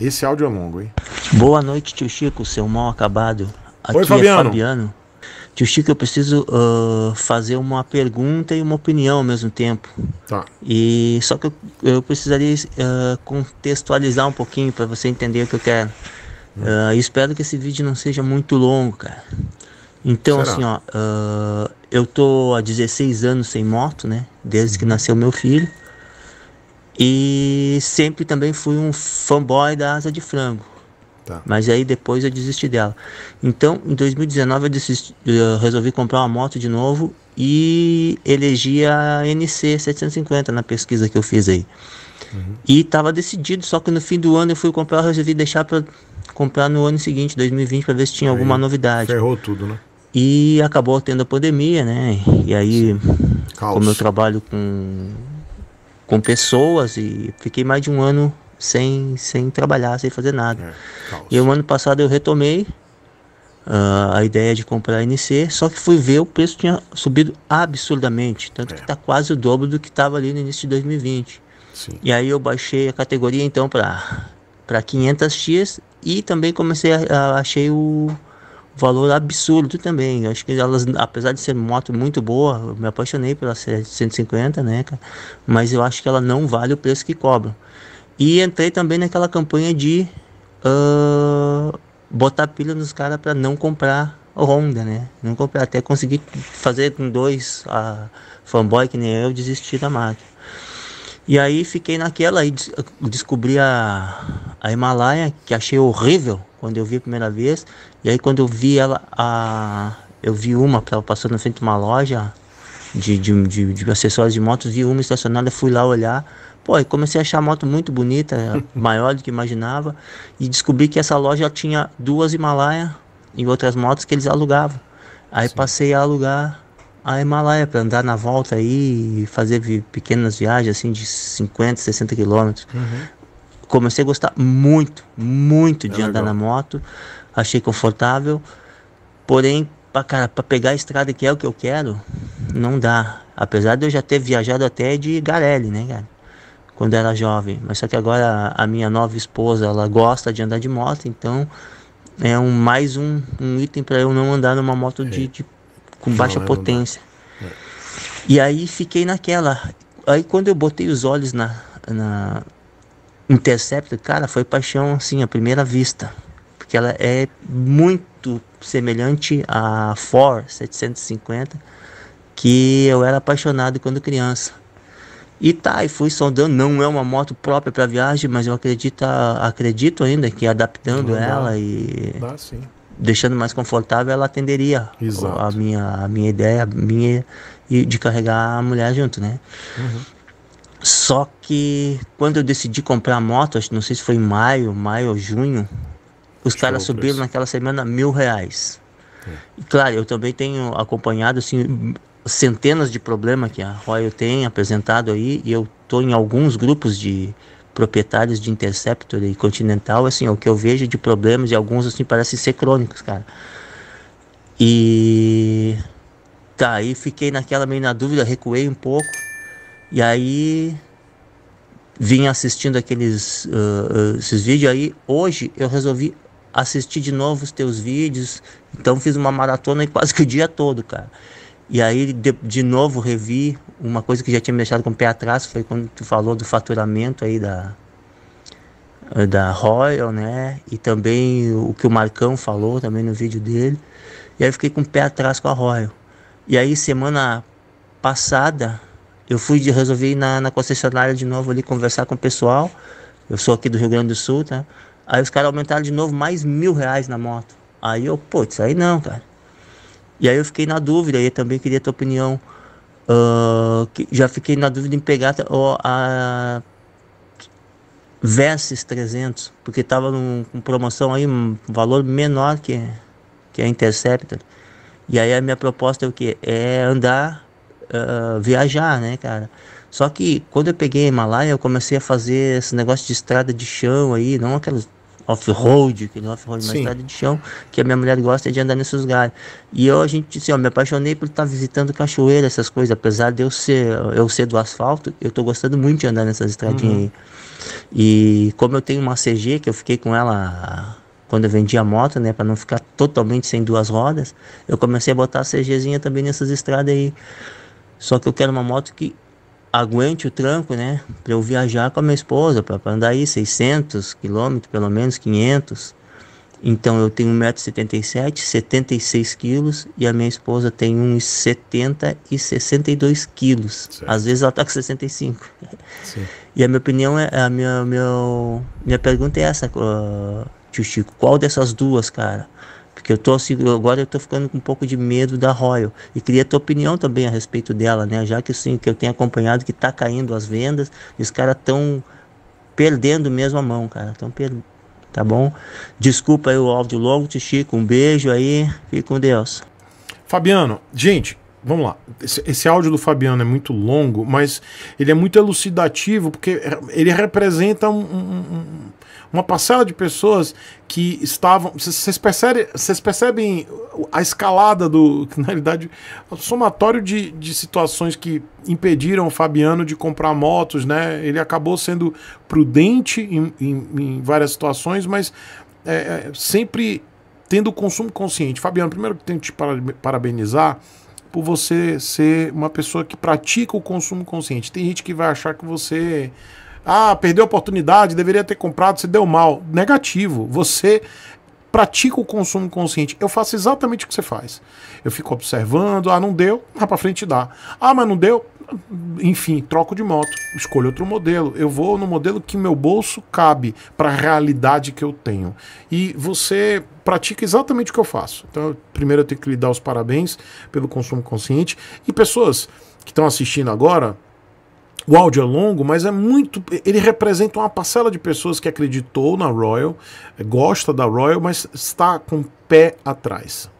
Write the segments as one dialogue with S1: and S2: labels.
S1: Esse áudio é longo, hein? Boa noite, tio Chico, seu mal acabado. Aqui Oi, é Fabiano. é Fabiano. Tio Chico, eu preciso uh, fazer uma pergunta e uma opinião ao mesmo tempo. Tá. E só que eu, eu precisaria uh, contextualizar um pouquinho para você entender o que eu quero. Uh, espero que esse vídeo não seja muito longo, cara.
S2: Então, Será? assim, ó,
S1: eu tô há 16 anos sem moto, né? Desde que nasceu meu filho. E sempre também fui um fanboy da asa de frango. Tá. Mas aí depois eu desisti dela. Então, em 2019 eu, desisti, eu resolvi comprar uma moto de novo e elegi a NC 750 na pesquisa que eu fiz aí. Uhum. E estava decidido, só que no fim do ano eu fui comprar, eu resolvi deixar para comprar no ano seguinte, 2020, para ver se tinha aí alguma novidade.
S2: Ferrou tudo, né?
S1: E acabou tendo a pandemia, né? E aí, Caos. como eu trabalho com com pessoas e fiquei mais de um ano sem, sem trabalhar, sem fazer nada. É, e o ano passado eu retomei uh, a ideia de comprar a NC, só que fui ver o preço tinha subido absurdamente, tanto é. que está quase o dobro do que estava ali no início de 2020. Sim. E aí eu baixei a categoria então para para 500 tias e também comecei a, a achei o valor absurdo também. Eu acho que elas, apesar de ser moto muito boa, eu me apaixonei pela série 150, né, cara? Mas eu acho que ela não vale o preço que cobram. E entrei também naquela campanha de uh, botar pilha nos caras para não comprar Honda, né? Não comprar, até conseguir fazer com dois a fanboy que nem eu desistir da marca. E aí fiquei naquela e descobri a, a Himalaia, que achei horrível quando eu vi a primeira vez. E aí quando eu vi ela, a, eu vi uma, ela passou na frente de uma loja de, de, de, de acessórios de motos, vi uma estacionada, fui lá olhar. Pô, e comecei a achar a moto muito bonita, maior do que imaginava, e descobri que essa loja tinha duas Himalaia e outras motos que eles alugavam. Aí Sim. passei a alugar a Himalaia para andar na volta aí e fazer pequenas viagens assim de 50, 60 quilômetros. Uhum comecei a gostar muito, muito é de é andar legal. na moto. Achei confortável. Porém, para cara, para pegar a estrada que é o que eu quero, não dá. Apesar de eu já ter viajado até de Garelli, né, cara? Quando era jovem. Mas só que agora a minha nova esposa, ela gosta de andar de moto, então é um mais um, um item para eu não andar numa moto de, é. de com baixa potência. É. E aí fiquei naquela. Aí quando eu botei os olhos na, na Intercept, cara, foi paixão assim, à primeira vista. Porque ela é muito semelhante à Ford 750, que eu era apaixonado quando criança. E tá, e fui sondando, não é uma moto própria para viagem, mas eu acredito, acredito ainda que adaptando ela e Dá, deixando mais confortável, ela atenderia a minha, a minha ideia a minha, de carregar a mulher junto, né? Uhum. Só que quando eu decidi comprar a moto, acho, não sei se foi em maio, maio ou junho, os caras subiram naquela semana mil reais. É. E claro, eu também tenho acompanhado assim, centenas de problemas que a Royal tem apresentado aí, e eu estou em alguns grupos de proprietários de Interceptor e Continental, assim, o que eu vejo de problemas, e alguns assim parecem ser crônicos, cara. E tá, aí fiquei naquela meio na dúvida, recuei um pouco e aí vinha assistindo aqueles uh, esses vídeos aí. Hoje eu resolvi assistir de novo os teus vídeos. Então fiz uma maratona quase que o dia todo, cara. E aí de, de novo revi uma coisa que já tinha me deixado com o pé atrás, foi quando tu falou do faturamento aí da ah, da Royal, né? E também o que o Marcão falou também no vídeo dele. E aí fiquei com o pé atrás com a Royal. E aí semana passada eu fui de resolvi ir na, na concessionária de novo ali conversar com o pessoal. Eu sou aqui do Rio Grande do Sul, tá? Aí os caras aumentaram de novo mais mil reais na moto. Aí eu, putz, aí não, cara. E aí eu fiquei na dúvida, e também queria a tua opinião. Uh, já fiquei na dúvida em pegar a, a 300, porque tava num, com promoção aí, um valor menor que, que a Interceptor. E aí a minha proposta é o quê? É andar uh, viajar, né, cara? Só que quando eu peguei a Himalaia, eu comecei a fazer esse negócio de estrada de chão aí, não aquelas off-road, aquele off-road, mas estrada de chão, que a minha mulher gosta de andar nesses lugares. E eu, a gente, assim, ó, me apaixonei por estar tá visitando cachoeira, essas coisas, apesar de eu ser, eu ser do asfalto, eu tô gostando muito de andar nessas estradinhas uhum. aí. E como eu tenho uma CG, que eu fiquei com ela quando eu vendi a moto, né, para não ficar totalmente sem duas rodas, eu comecei a botar a CGzinha também nessas estradas aí. Só que eu quero uma moto que aguente o tranco, né? Para eu viajar com a minha esposa, para andar aí 600 quilômetros, pelo menos 500. Então eu tenho 1,77m, 76 quilos e a minha esposa tem uns 70 e 62 quilos. Às vezes ela tá com 65. Sim. E a minha opinião é a minha meu, minha pergunta é essa, tio Chico, qual dessas duas, cara? Porque eu tô assim, agora eu tô ficando com um pouco de medo da Royal. E queria a tua opinião também a respeito dela, né? Já que sim que eu tenho acompanhado que tá caindo as vendas, e os caras tão perdendo mesmo a mão, cara. Tão perdendo. Tá bom? Desculpa aí o áudio longo, te Chico. Um beijo aí. Fique
S2: com Deus. Fabiano, gente, vamos lá. Esse, esse, áudio do Fabiano é muito longo, mas ele é muito elucidativo porque é, ele representa um, um, uma parcela de pessoas que estavam. Vocês percebem, vocês percebem a escalada do. Na realidade, o somatório de, de situações que impediram o Fabiano de comprar motos, né? Ele acabou sendo prudente em, em, em várias situações, mas é, é sempre tendo o consumo consciente. Fabiano, primeiro que tenho que te parabenizar por você ser uma pessoa que pratica o consumo consciente. Tem gente que vai achar que você ah, perdeu a oportunidade, deveria ter comprado, se deu mal. Negativo. Você pratica o consumo consciente. Eu faço exatamente o que você faz. Eu fico observando, ah, não deu, lá para frente dá. Ah, mas não deu, enfim, troco de moto, escolho outro modelo. Eu vou no modelo que meu bolso cabe para a realidade que eu tenho. E você pratica exatamente o que eu faço. Então, primeiro eu tenho que lhe dar os parabéns pelo consumo consciente e pessoas que estão assistindo agora, o áudio é longo, mas é muito. Ele representa uma parcela de pessoas que acreditou na Royal, gosta da Royal, mas está com o pé atrás.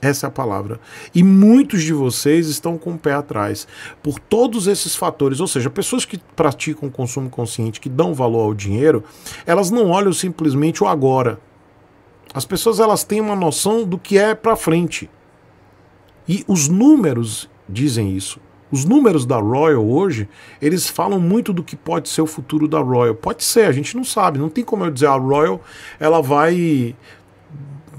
S2: Essa é a palavra. E muitos de vocês estão com o pé atrás por todos esses fatores. Ou seja, pessoas que praticam consumo consciente, que dão valor ao dinheiro, elas não olham simplesmente o agora. As pessoas elas têm uma noção do que é para frente. E os números dizem isso. Os números da Royal hoje, eles falam muito do que pode ser o futuro da Royal. Pode ser, a gente não sabe, não tem como eu dizer a Royal, ela vai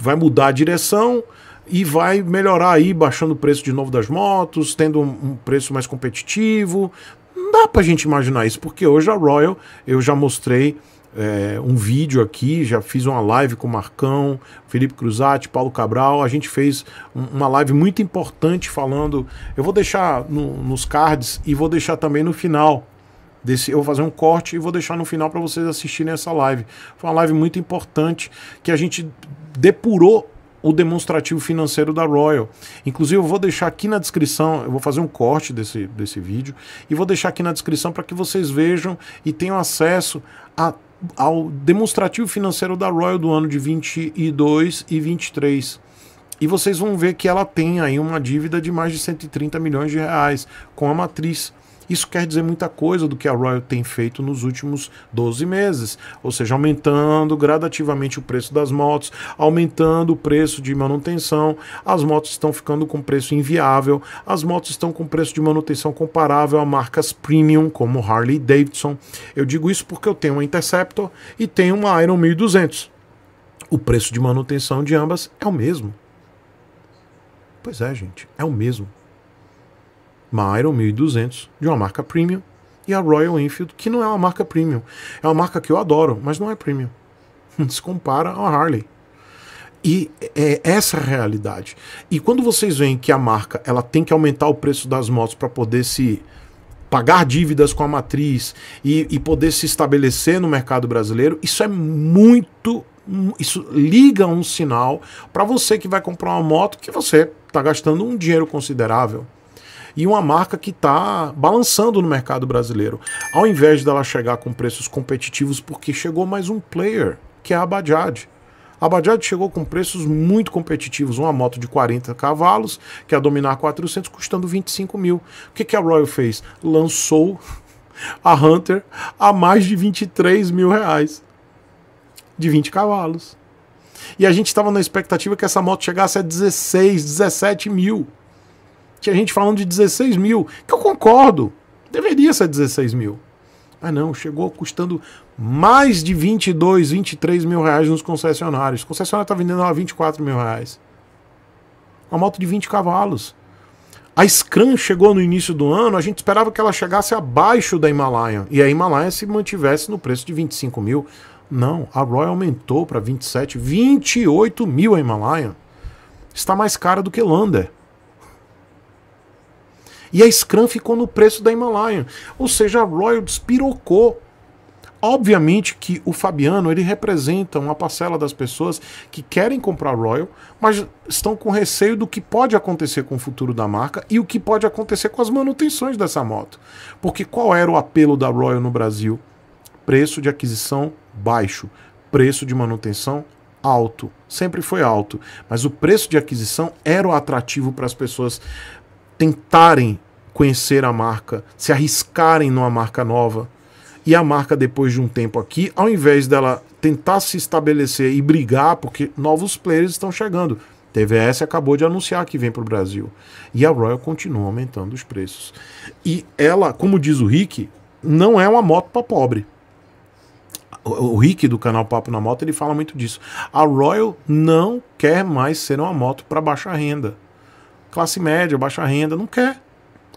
S2: vai mudar a direção e vai melhorar aí, baixando o preço de novo das motos, tendo um preço mais competitivo. Não dá pra gente imaginar isso, porque hoje a Royal, eu já mostrei é, um vídeo aqui, já fiz uma live com o Marcão, Felipe Cruzati, Paulo Cabral. A gente fez um, uma live muito importante falando. Eu vou deixar no, nos cards e vou deixar também no final. Desse, eu vou fazer um corte e vou deixar no final para vocês assistirem essa live. Foi uma live muito importante que a gente depurou o demonstrativo financeiro da Royal. Inclusive, eu vou deixar aqui na descrição, eu vou fazer um corte desse, desse vídeo e vou deixar aqui na descrição para que vocês vejam e tenham acesso a ao demonstrativo financeiro da Royal do ano de 22 e 23. E vocês vão ver que ela tem aí uma dívida de mais de 130 milhões de reais com a matriz isso quer dizer muita coisa do que a Royal tem feito nos últimos 12 meses, ou seja, aumentando gradativamente o preço das motos, aumentando o preço de manutenção. As motos estão ficando com preço inviável, as motos estão com preço de manutenção comparável a marcas premium como Harley Davidson. Eu digo isso porque eu tenho uma Interceptor e tenho uma Iron 1200. O preço de manutenção de ambas é o mesmo. Pois é, gente, é o mesmo uma Iron 1200 de uma marca premium e a Royal Enfield, que não é uma marca premium. É uma marca que eu adoro, mas não é premium. Se compara a Harley. E é essa a realidade. E quando vocês veem que a marca ela tem que aumentar o preço das motos para poder se pagar dívidas com a matriz e, e poder se estabelecer no mercado brasileiro, isso é muito. Isso liga um sinal para você que vai comprar uma moto que você está gastando um dinheiro considerável e uma marca que está balançando no mercado brasileiro. Ao invés dela chegar com preços competitivos, porque chegou mais um player, que é a Bajaj. A Bajaj chegou com preços muito competitivos, uma moto de 40 cavalos, que a Dominar 400, custando 25 mil. O que, que a Royal fez? Lançou a Hunter a mais de 23 mil reais, de 20 cavalos. E a gente estava na expectativa que essa moto chegasse a 16, 17 mil. Tinha gente falando de 16 mil, que eu concordo, deveria ser 16 mil. Mas não, chegou custando mais de 22, 23 mil reais nos concessionários. O concessionário está vendendo a 24 mil reais. Uma moto de 20 cavalos. A Scram chegou no início do ano, a gente esperava que ela chegasse abaixo da Himalaia. E a Himalaia se mantivesse no preço de 25 mil. Não, a Royal aumentou para 27, 28 mil a Himalaia. Está mais cara do que Lander. E a Scrum ficou no preço da Himalayan. Ou seja, a Royal despirocou. Obviamente que o Fabiano ele representa uma parcela das pessoas que querem comprar Royal, mas estão com receio do que pode acontecer com o futuro da marca e o que pode acontecer com as manutenções dessa moto. Porque qual era o apelo da Royal no Brasil? Preço de aquisição baixo, preço de manutenção alto, sempre foi alto, mas o preço de aquisição era o atrativo para as pessoas tentarem conhecer a marca, se arriscarem numa marca nova. E a marca, depois de um tempo aqui, ao invés dela tentar se estabelecer e brigar, porque novos players estão chegando. TVS acabou de anunciar que vem para o Brasil. E a Royal continua aumentando os preços. E ela, como diz o Rick, não é uma moto para pobre. O Rick do canal Papo na Moto ele fala muito disso. A Royal não quer mais ser uma moto para baixa renda classe média, baixa renda, não quer.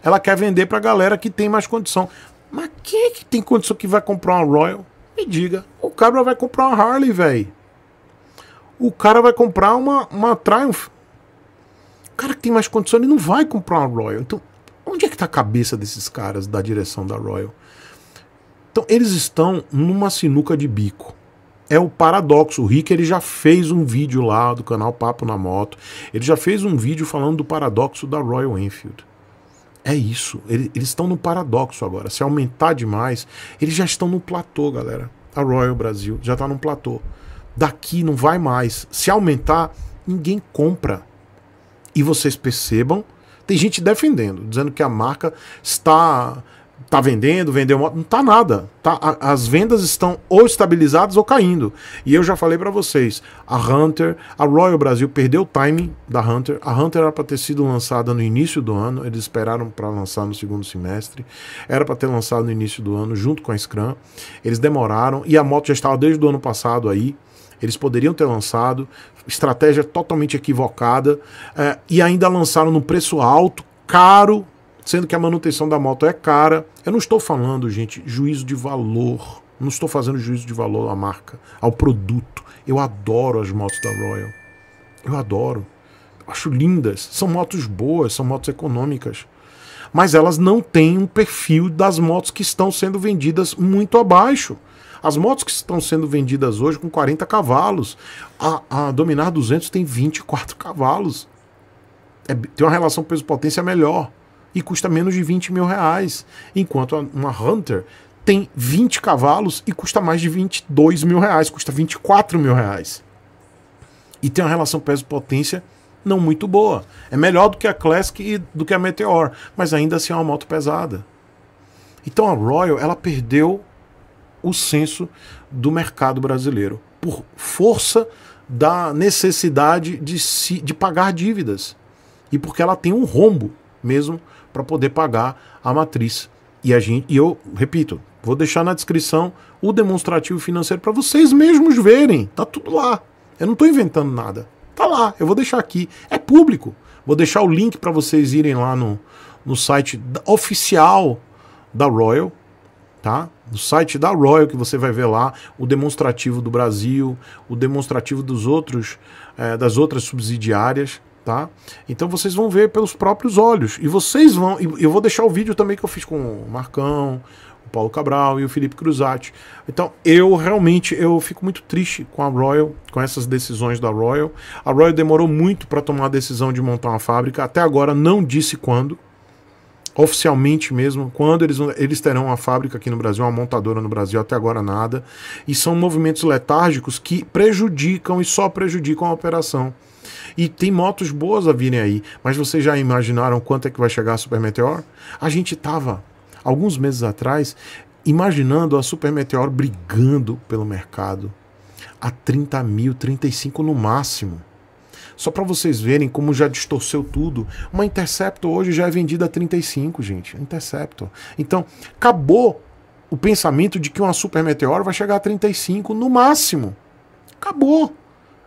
S2: Ela quer vender para a galera que tem mais condição. Mas quem é que tem condição que vai comprar uma Royal? Me diga. O cara vai comprar uma Harley, velho. O cara vai comprar uma, uma Triumph. O cara que tem mais condição, ele não vai comprar uma Royal. Então, onde é que está a cabeça desses caras da direção da Royal? Então, eles estão numa sinuca de bico é o paradoxo. O Rick ele já fez um vídeo lá do canal Papo na Moto. Ele já fez um vídeo falando do paradoxo da Royal Enfield. É isso. Eles estão no paradoxo agora. Se aumentar demais, eles já estão no platô, galera. A Royal Brasil já está no platô. Daqui não vai mais. Se aumentar, ninguém compra. E vocês percebam, tem gente defendendo, dizendo que a marca está tá vendendo, vendeu moto, não tá nada. Tá, a, as vendas estão ou estabilizadas ou caindo. E eu já falei para vocês, a Hunter, a Royal Brasil perdeu o timing da Hunter. A Hunter era para ter sido lançada no início do ano, eles esperaram para lançar no segundo semestre. Era para ter lançado no início do ano junto com a Scrum. Eles demoraram e a moto já estava desde o ano passado aí. Eles poderiam ter lançado, estratégia totalmente equivocada, eh, e ainda lançaram no preço alto, caro sendo que a manutenção da moto é cara. Eu não estou falando, gente, juízo de valor. Não estou fazendo juízo de valor à marca, ao produto. Eu adoro as motos da Royal. Eu adoro. Acho lindas. São motos boas, são motos econômicas. Mas elas não têm um perfil das motos que estão sendo vendidas muito abaixo. As motos que estão sendo vendidas hoje com 40 cavalos, a, a Dominar 200 tem 24 cavalos. É, tem uma relação peso-potência melhor e custa menos de 20 mil reais, enquanto uma Hunter tem 20 cavalos e custa mais de 22 mil reais, custa 24 mil reais. E tem uma relação peso-potência não muito boa. É melhor do que a Classic e do que a Meteor, mas ainda assim é uma moto pesada. Então a Royal ela perdeu o senso do mercado brasileiro por força da necessidade de, se, de pagar dívidas e porque ela tem um rombo mesmo para poder pagar a matriz. E, a gente, e eu, repito, vou deixar na descrição o demonstrativo financeiro para vocês mesmos verem. Tá tudo lá. Eu não estou inventando nada. Tá lá, eu vou deixar aqui. É público. Vou deixar o link para vocês irem lá no, no site oficial da Royal, tá? No site da Royal que você vai ver lá o demonstrativo do Brasil, o demonstrativo dos outros é, das outras subsidiárias, tá? Então vocês vão ver pelos próprios olhos. E vocês vão. Eu vou deixar o vídeo também que eu fiz com o Marcão, o Paulo Cabral e o Felipe Cruzati. Então eu realmente eu fico muito triste com a Royal, com essas decisões da Royal. A Royal demorou muito para tomar a decisão de montar uma fábrica. Até agora não disse quando. Oficialmente mesmo, quando eles, eles terão uma fábrica aqui no Brasil, uma montadora no Brasil, até agora nada. E são movimentos letárgicos que prejudicam e só prejudicam a operação e tem motos boas a virem aí, mas vocês já imaginaram quanto é que vai chegar a Super Meteor? A gente estava, alguns meses atrás, imaginando a Super Meteor brigando pelo mercado a 30 mil, 35 no máximo. Só para vocês verem como já distorceu tudo. Uma Interceptor hoje já é vendida a 35, gente. Interceptor. Então, acabou o pensamento de que uma Super Meteor vai chegar a 35 no máximo. Acabou.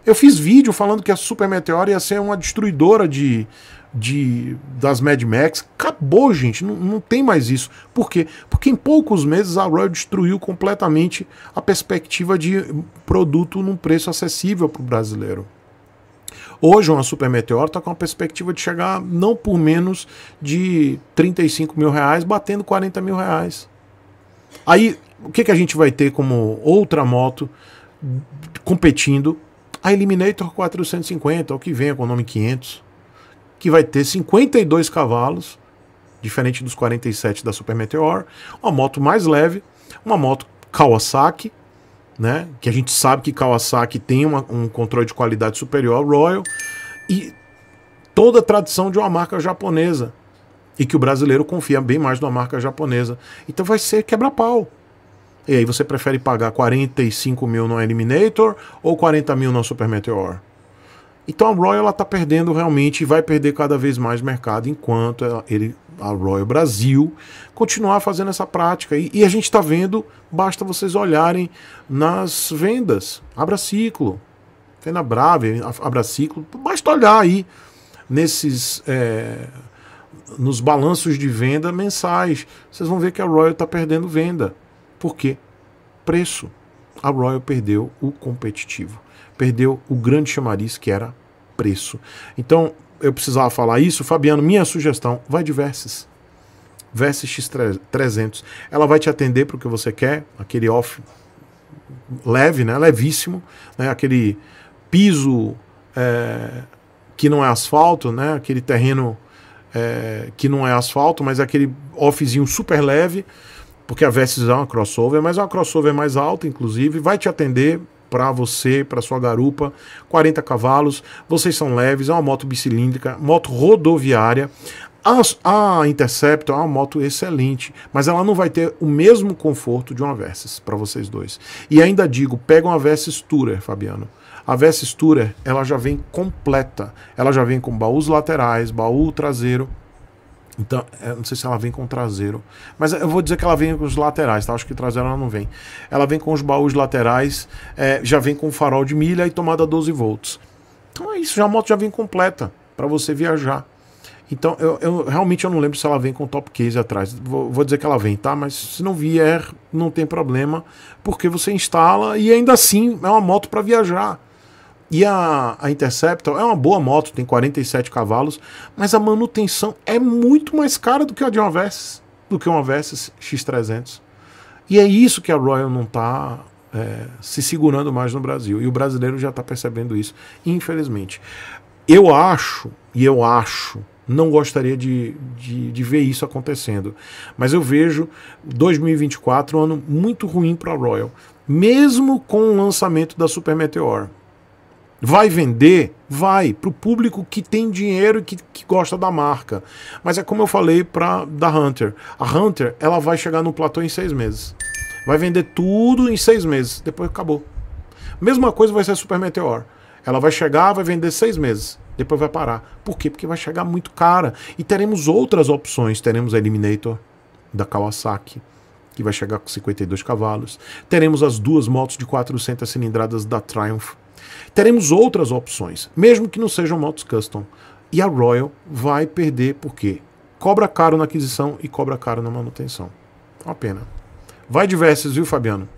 S2: Eu fiz vídeo falando que a Super Meteora ia ser uma destruidora de, de das Mad Max. Acabou, gente. Não, não tem mais isso. Por quê? Porque em poucos meses a Royal destruiu completamente a perspectiva de produto num preço acessível para o brasileiro. Hoje, uma Super Meteor está com a perspectiva de chegar não por menos de 35 mil reais, batendo 40 mil reais. Aí, o que, que a gente vai ter como outra moto competindo a Eliminator 450, ou que venha com o nome 500, que vai ter 52 cavalos, diferente dos 47 da Super Meteor, uma moto mais leve, uma moto Kawasaki, né, que a gente sabe que Kawasaki tem uma, um controle de qualidade superior ao Royal, e toda a tradição de uma marca japonesa, e que o brasileiro confia bem mais numa marca japonesa. Então vai ser quebra-pau. E aí você prefere pagar 45 mil no Eliminator ou 40 mil no Super Meteor? Então a Royal está perdendo realmente e vai perder cada vez mais mercado enquanto ele, a Royal Brasil continuar fazendo essa prática. E, e a gente está vendo, basta vocês olharem nas vendas. Abra ciclo, Fena Brava, Abra ciclo, basta olhar aí nesses. É, nos balanços de venda mensais. Vocês vão ver que a Royal está perdendo venda. Porque preço. A Royal perdeu o competitivo, perdeu o grande chamariz que era preço. Então, eu precisava falar isso, Fabiano, minha sugestão, vai de Versys. Versys X300. Ela vai te atender para o que você quer, aquele off leve, né, levíssimo, né, aquele piso é, que não é asfalto, né, aquele terreno é, que não é asfalto, mas é aquele offzinho super leve, porque a Versys é uma crossover, mas é uma crossover mais alta, inclusive, vai te atender para você, para sua garupa, 40 cavalos, vocês são leves, é uma moto bicilíndrica, moto rodoviária. A, a Interceptor é uma moto excelente, mas ela não vai ter o mesmo conforto de uma Versys para vocês dois. E ainda digo, pega uma Versys Tourer, Fabiano. A Versys Tourer, ela já vem completa. Ela já vem com baús laterais, baú traseiro, então, é, não sei se ela vem com o traseiro. Mas eu vou dizer que ela vem com os laterais, tá? Acho que traseiro ela não vem. Ela vem com os baús laterais, é, já vem com farol de milha e tomada 12 volts. Então é isso, já a moto já vem completa para você viajar. Então, eu, eu, realmente eu não lembro se ela vem com top case atrás. Vou, vou, dizer que ela vem, tá? Mas se não vier, não tem problema, porque você instala e ainda assim é uma moto para viajar. E a, a Interceptor é uma boa moto, tem 47 cavalos, mas a manutenção é muito mais cara do que a de uma Versys, do que uma Versys X300. E é isso que a Royal não está é, se segurando mais no Brasil. E o brasileiro já está percebendo isso, infelizmente. Eu acho, e eu acho, não gostaria de, de, de ver isso acontecendo. Mas eu vejo 2024 um ano muito ruim para a Royal, mesmo com o lançamento da Super Meteor. Vai vender? Vai, para o público que tem dinheiro e que, que, gosta da marca. Mas é como eu falei pra, da Hunter. A Hunter ela vai chegar no platô em seis meses. Vai vender tudo em seis meses. Depois acabou. Mesma coisa vai ser a Super Meteor. Ela vai chegar, vai vender seis meses. Depois vai parar. Por quê? Porque vai chegar muito cara. E teremos outras opções. Teremos a Eliminator da Kawasaki que vai chegar com 52 cavalos. Teremos as duas motos de 400 cilindradas da Triumph. Teremos outras opções, mesmo que não sejam motos custom. E a Royal vai perder porque cobra caro na aquisição e cobra caro na manutenção. Uma pena. Vai diversas, viu, Fabiano?